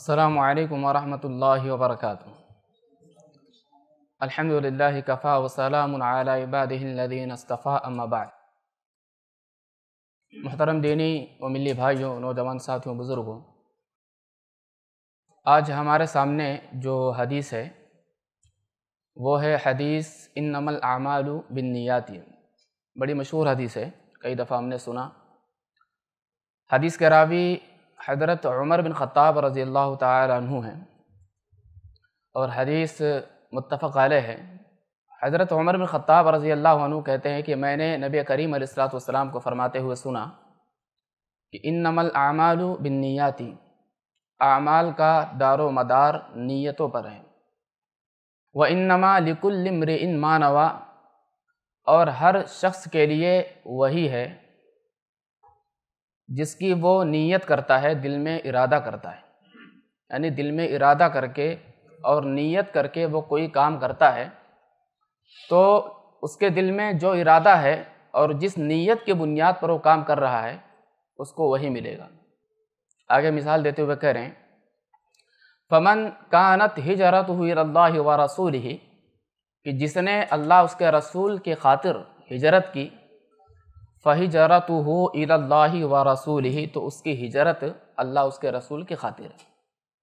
السلام عليكم ورحمة الله وبركاته الحمد لله كفى وسلام على عباده الذين اصطفى أما بعد محترم ديني وملي بھائيو نوجوان ساتھیوں بزرگو آج ہمارے سامنے جو حدیث ہے وہ ہے حدیث انما الاعمال بالنیات بڑی مشہور حدیث ہے کئی دفعہ ہم نے سنا حدیث کے راوی हज़रत उमर बिन ख़त्ताब रज़ी अल्लाह तु हैं और हदीस मुतफ़ है हज़रत उमर बिन ख़त्ताब रज़ी अल्लाह कहते हैं कि मैंने नबी करीम सलाम को फ़रमाते हुए सुना कि इन नमल आमाल नियाती आमाल का दारो मदार नीयतों पर है व इन नमा लिकुल्लमर इन मानवा और हर शख्स के लिए वही है जिसकी वो नीयत करता है दिल में इरादा करता है यानी दिल में इरादा करके और नीयत करके वो कोई काम करता है तो उसके दिल में जो इरादा है और जिस नीयत के बुनियाद पर वो काम कर रहा है उसको वही मिलेगा आगे मिसाल देते हुए कह रहे हैं फमन कानत हिजरत हुई व रसूल ही कि जिसने अल्लाह उसके रसूल के खातिर हिजरत की फ़ही हो इला व रसूल ही तो उसकी हिजरत अल्लाह उसके रसूल की खातिर है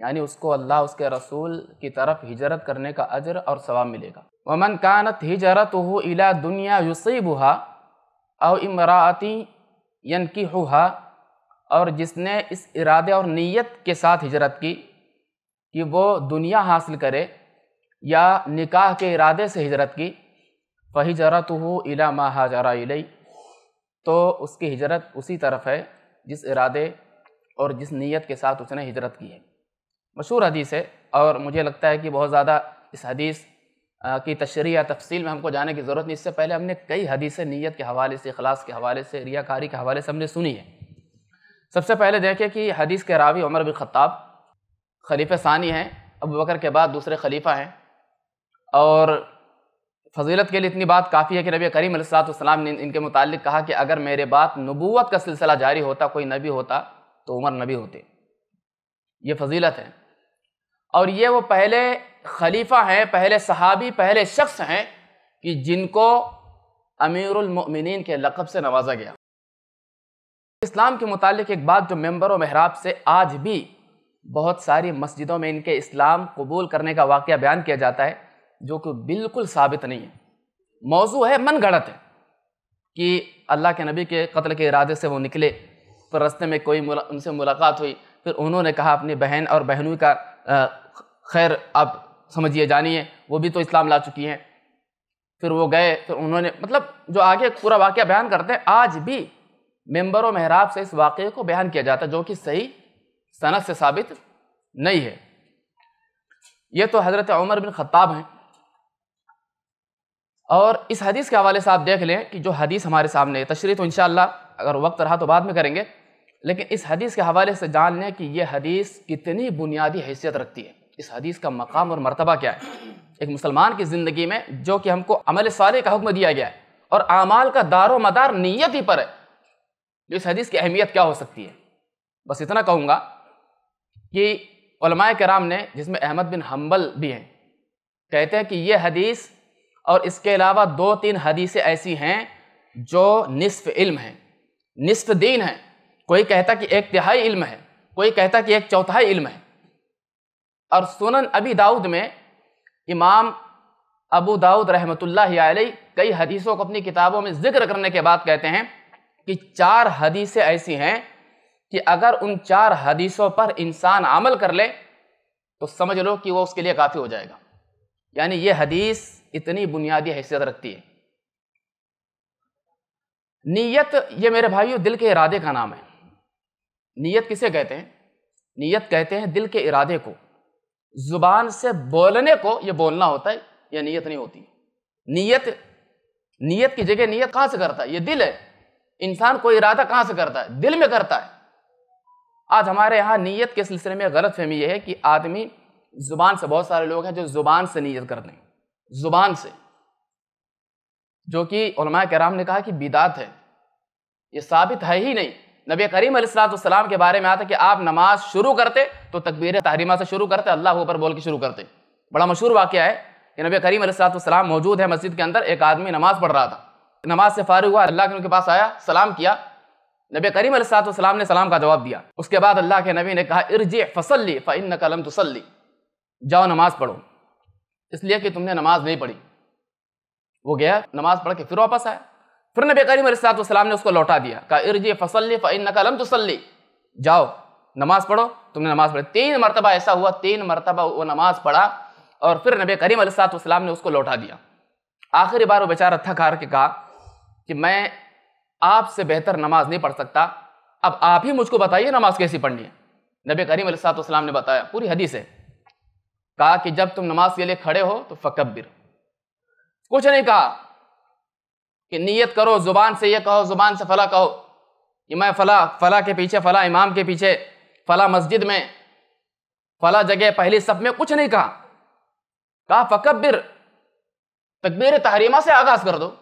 यानी उसको अल्लाह उसके रसूल की तरफ हिजरत करने का अजर और सवाब मिलेगा वमन कानत हिजरत हो इला दुनिया युसबहा और इमराती यन की हुहा और जिसने इस इरादे और नीयत के साथ हिजरत की कि वो दुनिया हासिल करे या निकाह के इरादे से हिजरत की फ़हिजरत हो इला माह इलई तो उसकी हिजरत उसी तरफ है जिस इरादे और जिस नीयत के साथ उसने हिजरत की है मशहूर हदीस है और मुझे लगता है कि बहुत ज़्यादा इस हदीस की तशरी या तफसील में हमको जाने की ज़रूरत नहीं इससे पहले हमने कई हदीसें नीयत के हवाले से अखलास के हवाले से रियाकारी के हवाले से हमने सुनी है सबसे पहले देखें कि हदीस के रावी उमर बिन ख़त्ताब खलीफ सानी हैं अबू बकर के बाद दूसरे खलीफा हैं और फजीलत के लिए इतनी बात काफ़ी है कि नबी करीम सलाम ने इनके मुतालिक कहा कि अगर मेरे बाद नबूवत का सिलसिला जारी होता कोई नबी होता तो उमर नबी होते ये फजीलत है और ये वो पहले खलीफा हैं पहले सहाबी पहले शख्स हैं कि जिनको अमीरमिन के लकब से नवाजा गया इस्लाम के मुतालिक एक बात जो मेम्बर महराब से आज भी बहुत सारी मस्जिदों में इनके इस्लाम कबूल करने का वाक़ बयान किया जाता है जो कि बिल्कुल साबित नहीं है मौजू है मन गढ़त है कि अल्लाह के नबी के कत्ल के इरादे से वो निकले पर रस्ते में कोई मुला, उनसे मुलाकात हुई फिर उन्होंने कहा अपनी बहन और बहनों का खैर आप समझिए जानिए वो भी तो इस्लाम ला चुकी हैं फिर वो गए फिर उन्होंने मतलब जो आगे पूरा वाक़ बयान करते हैं आज भी मेम्बर व महराब से इस वाक़े को बयान किया जाता है जो कि सही सनत से साबित नहीं है ये तो हज़रत उमर बिन ख़त्ताब हैं और इस हदीस के हवाले से आप देख लें कि जो हदीस हमारे सामने है तशरी तो इन अगर वक्त रहा तो बाद में करेंगे लेकिन इस हदीस के हवाले से जान लें कि यह हदीस कितनी बुनियादी हैसियत रखती है इस हदीस का मकाम और मरतबा क्या है एक मुसलमान की ज़िंदगी में जो कि हमको अमल सारे का हुक्म दिया गया है और आमाल का दारो मदार नीयत ही पर है तो इस हदीस की अहमियत क्या हो सकती है बस इतना कहूँगा कि कराम ने जिसमें अहमद बिन हम्बल भी हैं कहते हैं कि यह हदीस और इसके अलावा दो तीन हदीसें ऐसी हैं जो निसफ़ इल्म हैं निसफ़ दीन हैं कोई कहता कि एक तिहाई इल्म है कोई कहता कि एक चौथाई इल्म है और सुनन अबी दाऊद में इमाम अबू दाऊद रहमतुल्ला कई हदीसों को अपनी किताबों में ज़िक्र करने के बाद कहते हैं कि चार हदीसें ऐसी हैं कि अगर उन चार हदीसों पर इंसान अमल कर ले तो समझ लो कि वो उसके लिए काफ़ी हो जाएगा यानी ये हदीस इतनी बुनियादी हैसियत रखती है नीयत ये मेरे भाइयों दिल के इरादे का नाम है नीयत किसे कहते हैं नीयत कहते हैं दिल के इरादे को जुबान से बोलने को ये बोलना होता है यह नीयत नहीं होती नीयत नीयत की जगह नीयत कहाँ से करता है ये दिल है इंसान कोई इरादा कहाँ से करता है दिल में करता है आज हमारे यहाँ नीयत के सिलसिले में गलत फहमी यह है कि आदमी ज़ुबान से बहुत सारे लोग हैं जो ज़ुबान से नीयत करते हैं ज़ुबान से जो कि कराम ने कहा कि बिदात है ये साबित है ही नहीं नबी करीम सलाम के बारे में आता कि आप नमाज शुरू करते तो तकबीर तहरीमा से शुरू करते अल्लाह ऊपर बोल के शुरू करते बड़ा मशहूर वाक़ है कि नबी करीम सलाम मौजूद है मस्जिद के अंदर एक आदमी नमाज पढ़ रहा था नमाज से फारिग हुआ अल्लाह के उनके पास आया सलाम किया नबी करीम सलाम ने सलाम का जवाब दिया उसके बाद अल्लाह के नबी ने कहा इर्ज फसली फ़िन कलम तसली जाओ नमाज पढ़ो इसलिए कि तुमने नमाज नहीं पढ़ी वो गया नमाज पढ़ के फिर वापस आया फिर नबी करीम सलाम ने उसको लौटा दिया का इर्जी फसल्ली फ़ैन कलम तसली जाओ नमाज पढ़ो तुमने नमाज पढ़ी तीन मरतबा ऐसा हुआ तीन मरतबा वो नमाज पढ़ा और फिर नबी करीम सलाम ने उसको लौटा दिया आखिरी बार वो बेचारा थक हार के कहा कि मैं आपसे बेहतर नमाज नहीं पढ़ सकता अब आप ही मुझको बताइए नमाज कैसी पढ़नी है नबी करीम सलाम ने बताया पूरी हदीस है कहा कि जब तुम नमाज के लिए खड़े हो तो फकबिर कुछ नहीं कहा कि नियत करो ज़ुबान से ये कहो ज़ुबान से फ़ला कहो कि मैं फ़ला फ़ला के पीछे फ़ला इमाम के पीछे फ़ला मस्जिद में फ़ला जगह पहली सब में कुछ नहीं कहा कहा फ़कबिर तकबीर तहरीमा से आगाज़ कर दो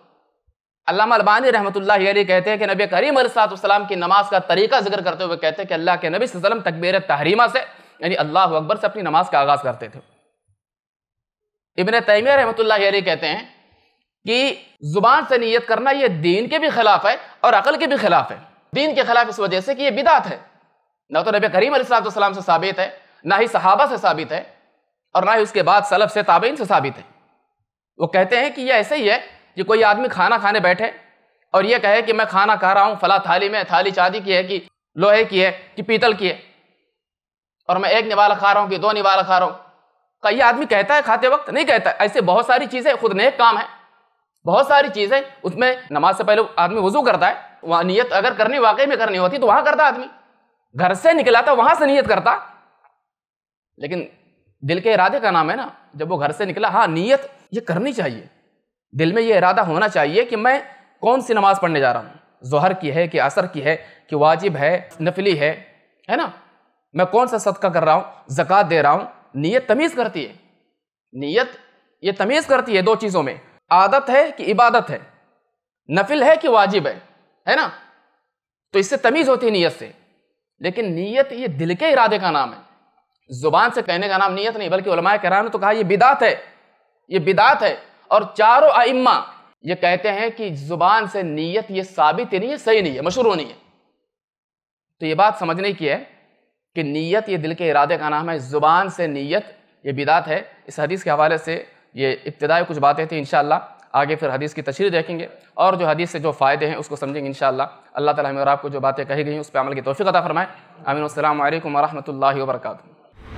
अल्लामा अलबानी रहमतुल्लाह कहते हैं कि नबी करीम सलाम की नमाज का तरीका जिक्र करते हुए कहते हैं कि अल्लाह के नबी वसल्लम तकबीर तहरीमा से यानी अल्लाह अकबर से अपनी नमाज का आगाज़ करते थे इबन तैमिया रहमत ला कहते हैं कि ज़ुबान से नीयत करना यह दीन के भी खिलाफ है और अकल के भी खिलाफ है दीन के खिलाफ इस वजह से कि यह बिदात है ना तो नबी करीम सलाम से साबित है ना ही सहाबा से साबित है और ना ही उसके बाद सलफ से ताबेन से साबित है वो कहते हैं कि यह ऐसे ही है कि कोई आदमी खाना खाने बैठे और यह कहे कि मैं खाना खा रहा हूँ फला थाली में थाली चांदी की है कि लोहे की है कि पीतल की है और मैं एक निवाला खा रहा हूँ कि दो निवाला खा रहा हूँ कई तो आदमी कहता है खाते वक्त नहीं कहता ऐसे बहुत सारी चीज़ें खुद नेक काम है बहुत सारी चीज़ें उसमें नमाज से पहले आदमी वजू करता है वहाँ नीयत अगर करनी वाकई में करनी होती तो वहाँ करता आदमी घर से निकला था वहाँ से नीयत करता लेकिन दिल के इरादे का नाम है ना जब वो घर से निकला हाँ नीयत ये करनी चाहिए दिल में ये इरादा होना चाहिए कि मैं कौन सी नमाज़ पढ़ने जा रहा हूँ जहर की है कि असर की है कि वाजिब है नफली है है ना मैं कौन सा सदका कर रहा हूँ जक़ात दे रहा हूँ नीयत तमीज़ करती है नीयत ये तमीज़ करती है दो चीज़ों में आदत है कि इबादत है नफिल है कि वाजिब है है ना तो इससे तमीज़ होती है नीयत से लेकिन नीयत ये दिल के इरादे का नाम है ज़ुबान से कहने का नाम नीयत नहीं बल्कि उलमाए कराम ने तो कहा यह बिदात है ये बिदात है और चारों आइम्मा ये कहते हैं कि ज़ुबान से नीयत ये साबित ही नहीं है सही नहीं है मशहूर नहीं है तो ये बात समझने की है कि नीयत ये दिल के इरादे का नाम है ज़ुबान से नीयत ये बिदात है इस हदीस के हवाले से ये इब्तदाई कुछ बातें थी इन आगे फिर हदीस की तशरी देखेंगे और जो हदीस से जो फ़ायदे हैं उसको समझेंगे इन अल्लाह ताला हमें और आपको जो बातें कही गई हैं उस पर अमल की तोफ़ी अदा फरमाए अमीन अल्लाम वरहमल वर्का